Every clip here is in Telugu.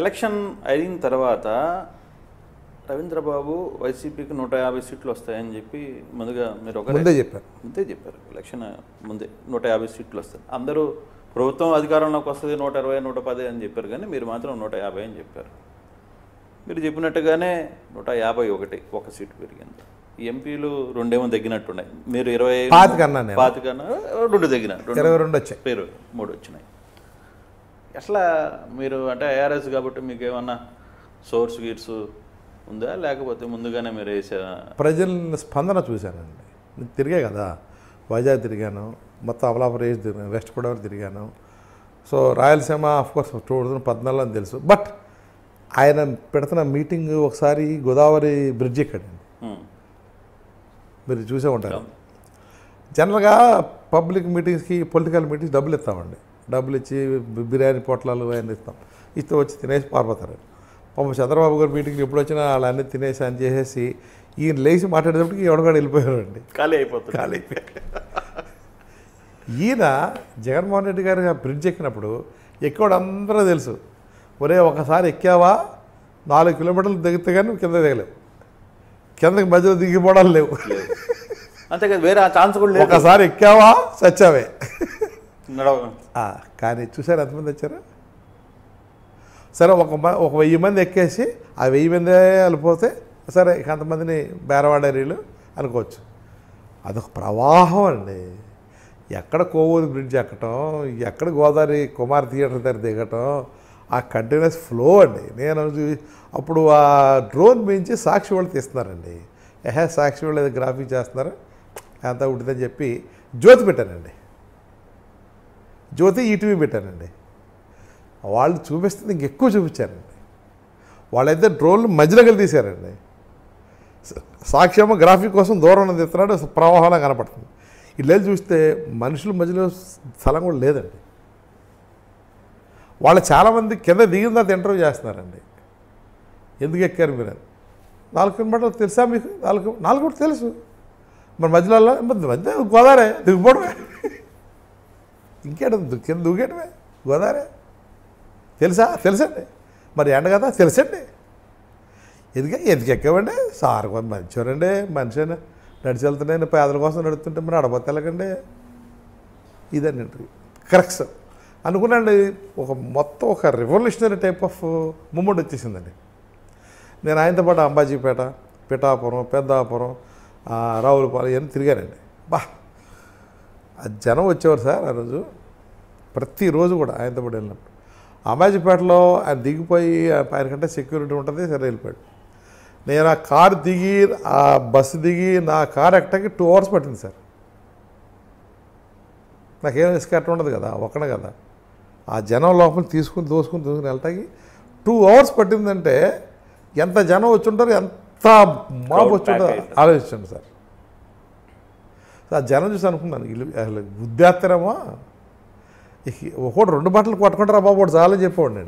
ఎలక్షన్ అయిన తర్వాత రవీంద్రబాబు వైసీపీకి నూట యాభై సీట్లు వస్తాయని చెప్పి ముందుగా మీరు ఒక చెప్పారు ముందే చెప్పారు ఎలక్షన్ ముందే నూట యాభై సీట్లు వస్తాయి అందరూ ప్రభుత్వం అధికారంలోకి వస్తుంది నూట ఇరవై నూట పది అని చెప్పారు కానీ మీరు మాత్రం నూట యాభై అని చెప్పారు మీరు చెప్పినట్టుగానే నూట యాభై ఒకటి ఒక సీటు పెరిగింది ఎంపీలు రెండేమో తగ్గినట్టున్నాయి మీరు ఇరవై పాతికన్నా పాతికన్నా రెండు తగ్గిన ఇరవై రెండు వచ్చాయి పేరు మూడు వచ్చినాయి అసలు మీరు అంటే ఐఆర్ఎస్ కాబట్టి మీకు ఏమన్నా సోర్స్ గీర్స్ ఉందా లేకపోతే ముందుగానే మీరు వేసా ప్రజల స్పందన చూశానండి నేను తిరిగే కదా వైజాగ్ తిరిగాను మొత్తం అమలాపురం వేసి తిరిగాను వెస్ట్ గోదావరి తిరిగాను సో రాయలసీమ ఆఫ్కోర్స్ టూ పద్నాలుగు అని తెలుసు బట్ ఆయన పెడుతున్న మీటింగ్ ఒకసారి గోదావరి బ్రిడ్జ్ ఎక్కడండి hmm. మీరు చూసే ఉంటారు జనరల్గా పబ్లిక్ మీటింగ్స్కి పొలిటికల్ మీటింగ్స్ డబ్బులు ఇస్తామండి డబ్బులు ఇచ్చి బిర్యానీ పొట్లాలు ఆయన ఇస్తాం ఇస్తే వచ్చి తినేసి పారిపోతారు పాపం చంద్రబాబు గారు మీటింగ్కి ఎప్పుడు వచ్చినా వాళ్ళన్నీ తినేసి అని చేసేసి ఈయన లేచి మాట్లాడేటప్పటికి ఎవడగాడు వెళ్ళిపోయారండి ఖాళీ అయిపోతుంది ఖాళీ ఈయన జగన్మోహన్ రెడ్డి గారు బ్రిడ్జ్ ఎక్కినప్పుడు ఎక్కాడు అందరూ తెలుసు ఒరే ఒకసారి ఎక్కావా నాలుగు కిలోమీటర్లు దిగితే కానీ కింద దిగలేవు కిందకి మధ్యలో దిగిపోవడాలు లేవు అంతేకాదు వేరే ఆ ఛాన్స్ కూడా ఒకసారి ఎక్కావా సచ్చావే కానీ చూసారు ఎంతమంది వచ్చారు సరే ఒక ఒక వెయ్యి మంది ఎక్కేసి ఆ వెయ్యి మంది వెళ్ళిపోతే సరే కొంతమందిని బేరవాడేరీలు అనుకోవచ్చు అదొక ప్రవాహం అండి ఎక్కడ కోవూరు బ్రిడ్జ్ ఎక్కటం ఎక్కడ గోదావరి కుమార్ థియేటర్ దగ్గర దిగటం ఆ కంటిన్యూస్ ఫ్లో అండి నేను అప్పుడు ఆ డ్రోన్ మించి సాక్షి వాళ్ళు తీస్తున్నారండి ఎహే సాక్షి వాళ్ళు ఏదో గ్రాఫిక్ చేస్తున్నారు అంతా ఉంటుందని చెప్పి జ్యోతి పెట్టానండి జ్యోతి ఈటీవీ పెట్టానండి వాళ్ళు చూపిస్తుంది ఇంకెక్కువ చూపించారండి వాళ్ళైతే డ్రోన్లు మధ్యలోకి తీశారండి సాక్ష్యమ గ్రాఫిక్ కోసం దూరం తీస్తున్నాడు ప్రవాహంలో కనపడుతుంది ఇళ్ళు చూస్తే మనుషులు మధ్యలో స్థలం కూడా లేదండి వాళ్ళు చాలామంది కింద దిగిన తర్వాత ఇంటర్వ్యూ చేస్తున్నారండి ఎందుకు ఎక్కారు మీరు నాలుగు కిలోమీటర్లు తెలుసా మీకు నాలుగు నాలుగు కూడా తెలుసు మరి మధ్యలో మధ్య గోదావరి దిగిపోవడమే ఇంకేట కింద దూకేటమే గోదావరి తెలుసా తెలుసండి మరి ఎండ కదా తెలుసండి ఎందుక ఎందుకు ఎక్కామండి సార్ కొంత మంచివారండి మనిషి నడిచి వెళ్తున్నాయని పేదల కోసం నడుపుతుంటే మరి అడబత్త వెళ్ళకండి ఇదండి కరెక్ట్ అనుకున్నాండి ఒక మొత్తం ఒక రెవల్యూషనరీ టైప్ ఆఫ్ మూమెంట్ వచ్చేసిందండి నేను ఆయనతో పాటు అంబాజీపేట పిఠాపురం పెద్దాపురం రావులపాలెం తిరిగానండి బా జనం వచ్చేవారు సార్ ఆ రోజు ప్రతిరోజు కూడా ఆయనతో పాటు వెళ్ళినప్పుడు అంబాజీపేటలో ఆయన దిగిపోయి ఆయన కంటే సెక్యూరిటీ ఉంటుంది సరే వెళ్ళిపోయాడు నేను ఆ కారు దిగి ఆ బస్సు దిగి నా కారు ఎక్కడానికి టూ అవర్స్ పట్టింది సార్ నాకేం ఎస్కార్ట్ ఉండదు కదా ఒక్కడే కదా ఆ జనం లోపల తీసుకుని దోసుకుని దోసుకుని వెళ్ళటానికి టూ అవర్స్ పట్టిందంటే ఎంత జనం వచ్చుంటారు ఎంత మాపు వచ్చుంటారు ఆలోచించండి సార్ ఆ జనం చూసి అనుకున్నాను అసలు బుద్ధాత్తరమా ఒకటి రెండు బట్టలు కొట్టుకుంటారా బాబు ఒకటి చాలా చెప్పండి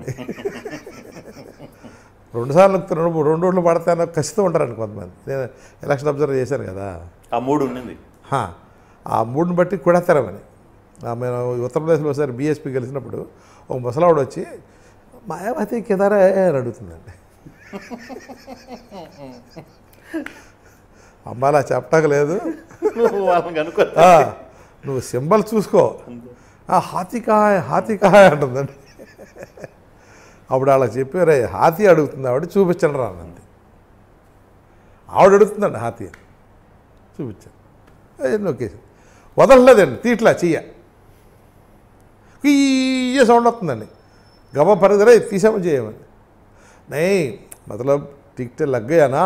రెండు సార్లు రెండు రెండు రోజులు పడతాను ఖచ్చితంగా ఉంటారండి కొంతమంది నేను ఎలక్షన్ అబ్జర్వ్ చేశాను కదా ఆ మూడు ఉండింది ఆ మూడుని బట్టి కొడతారమని మేము ఉత్తరప్రదేశ్లో ఒకసారి బీఎస్పీ గెలిచినప్పుడు ఒక ముసలావుడు వచ్చి మాయావతి కిదారా అని అడుగుతుందండి అమ్మాలా చెప్పటం లేదు నువ్వు సింబల్ చూసుకో ఆ হাতি కాయ ఆ হাতি కాయ అంటే అబడ అల చెప్పే రే হাতি అడుతుందావడి చూపిస్తాన రండి ఆడుడుతుందండి হাতি చూపిస్తా ఏ లొకేషన్ వదలదండి తీట్లా చేయ ఈ సౌండ్ అవుతుందండి గబ పరిగరే తీశమ చేయమనే నే मतलब टिकट लग गया ना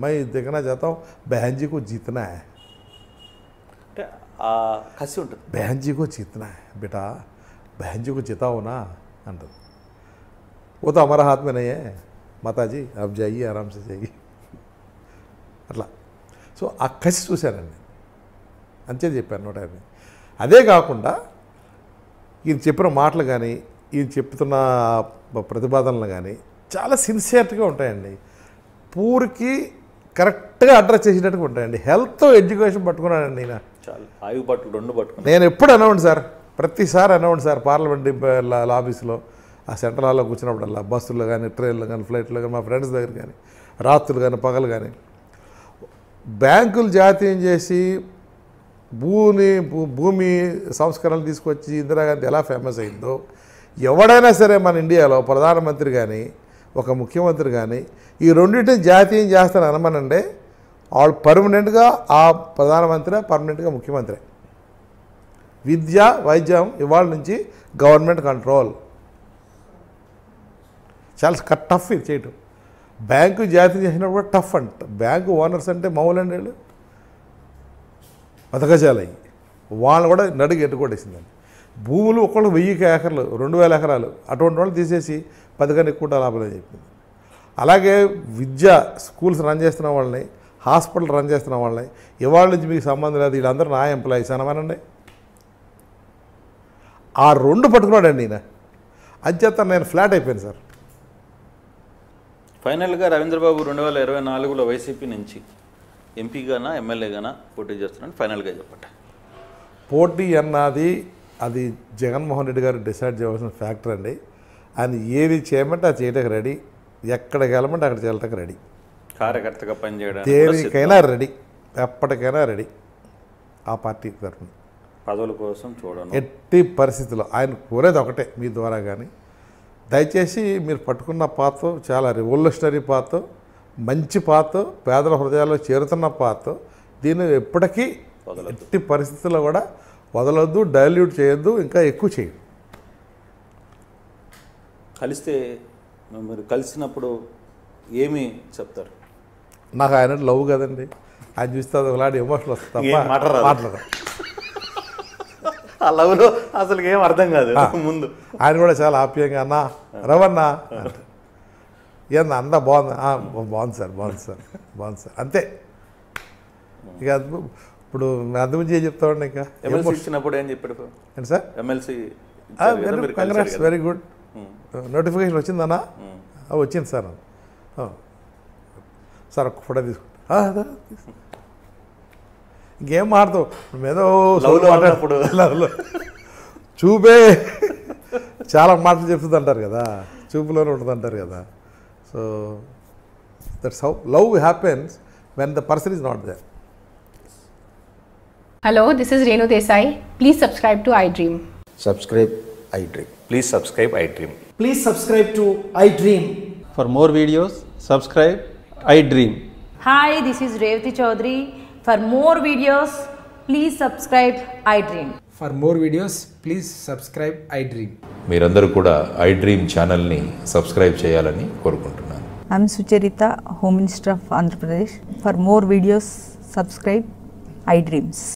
मैं देखना चाहता हूं बहन जी को जीतना है కసి ఉంటుంది बहन जी को जीतना చితావునా बेटा बहन जी को जिताओ ना अंदर वो तो అట్లా సో ఆ కసి చూశానండి అంతే చెప్పాను నోట అదే కాకుండా ఈయన చెప్పిన మాటలు కానీ ఈయన చెప్తున్న ప్రతిపాదనలు కానీ చాలా సిన్సియర్గా ఉంటాయండి పూర్కి కరెక్ట్గా అడ్రస్ చేసినట్టుగా ఉంటాయండి హెల్త్ ఎడ్యుకేషన్ పట్టుకున్నాడండి ఈయన చాలు బట్టలు రెండు పట్టుకుని నేను ఎప్పుడు అనవండి సార్ ప్రతిసారి అనవండి సార్ పార్లమెంట్ ఆఫీస్లో ఆ సెంట్రల్ హాల్లో కూర్చున్నప్పుడల్లా బస్సులో కానీ ట్రైన్లో కానీ ఫ్లైట్లో కానీ మా ఫ్రెండ్స్ దగ్గర కానీ రాత్రులు కానీ పగలు కానీ బ్యాంకులు జాతీయం చేసి భూమి భూమి సంస్కరణలు తీసుకొచ్చి ఇందిరాగాంధీ ఎలా ఫేమస్ అయిందో ఎవడైనా సరే మన ఇండియాలో ప్రధానమంత్రి కానీ ఒక ముఖ్యమంత్రి కానీ ఈ రెండింటిని జాతీయం చేస్తాను అనమనండి వాళ్ళు పర్మనెంట్గా ఆ ప్రధానమంత్రి పర్మనెంట్గా ముఖ్యమంత్రి విద్య వైద్యం ఇవాళ నుంచి గవర్నమెంట్ కంట్రోల్ చాలా టఫ్ ఇది చేయటం బ్యాంకు జాతీయం చేసినప్పుడు కూడా టఫ్ అంట బ్యాంకు ఓనర్స్ అంటే మామూలు వీళ్ళు బతకజాలు అయ్యి వాళ్ళు కూడా నడుగు ఎట్టుకోటేసిందండి భూములు ఒకళ్ళు వెయ్యి ఎకరాలు రెండు వేల ఎకరాలు అటువంటి వాళ్ళు తీసేసి పథకాన్ని ఎక్కువ అని చెప్పింది అలాగే విద్య స్కూల్స్ రన్ చేస్తున్న వాళ్ళని హాస్పిటల్ రన్ చేస్తున్న వాళ్ళని ఇవాళ నుంచి మీకు సంబంధం లేదు వీళ్ళందరూ నా ఎంప్లాయీస్ అనమానండి ఆ రెండు పట్టుకున్నాడండి ఈయన అంచేత నేను ఫ్లాట్ అయిపోయాను సార్ ఫైనల్గా రవీంద్రబాబు రెండు వేల ఇరవై నాలుగులో వైసీపీ నుంచి ఎంపీగానా ఎమ్మెల్యేగానా పోటీ చేస్తున్నాను ఫైనల్గా చెప్పండి పోటీ అన్నది అది జగన్మోహన్ రెడ్డి గారు డిసైడ్ చేయవలసిన ఫ్యాక్టర్ అండి ఆయన ఏది చేయమంటే అది చేయడానికి రెడీ ఎక్కడికి వెళ్ళమంటే అక్కడికి వెళ్ళటానికి రెడీ కార్యకర్తగా పనిచేయడం దేనికైనా రెడీ ఎప్పటికైనా రెడీ ఆ పార్టీ తరఫున పదవుల కోసం చూడండి ఎట్టి పరిస్థితుల్లో ఆయన కోరేది ఒకటే మీ ద్వారా కానీ దయచేసి మీరు పట్టుకున్న పాత చాలా రివల్యూషనరీ పాత మంచి పాత పేదల హృదయాల్లో చేరుతున్న పాత దీన్ని ఎప్పటికీ ఎట్టి పరిస్థితుల్లో కూడా వదలొద్దు డైల్యూట్ చేయొద్దు ఇంకా ఎక్కువ చేయదు కలిస్తే మీరు కలిసినప్పుడు ఏమి చెప్తారు నాకు ఆయన లవ్ కదండి ఆయన చూస్తే అది ఒకలాంటి ఎమోషన్ వస్తుంది మాట్లాడదు ఆ లవ్లో అసలు ఏం అర్థం కాదు ముందు ఆయన కూడా చాలా ఆప్యంగా అన్న రవన్నా ఏంది అంతా బాగుంది బాగుంది సార్ బాగుంది సార్ బాగుంది సార్ అంతే ఇక ఇప్పుడు అర్థం చేసి చెప్తామండి ఇంకా ఇచ్చినప్పుడు ఏం చెప్పాడు ఏంటి sir MLC congrats very good notification వచ్చిందన్నా వచ్చింది సార్ సార్ ఒక్క ఫోటో తీసుకుంటా ఇంకేం మాడతావు ఏదో మాట్లాడప్పుడు చూపే చాలా మాటలు చెప్తుంది అంటారు కదా చూపులోనే ఉంటుంది అంటారు కదా so that's how love happens when the person is not there hello this is Renu Desai please subscribe to I Dream subscribe I Dream please subscribe I Dream please subscribe to I Dream for more videos subscribe I Dream hi this is Revathi Chowdary for more videos please subscribe I Dream for more videos please subscribe I Dream మీరందరూ కూడా ఐ డ్రీమ్ ఛానల్ని సబ్స్క్రైబ్ చేయాలని కోరుకుంటున్నాను I'm Sucharitha home minister of Andhra Pradesh for more videos subscribe I dreams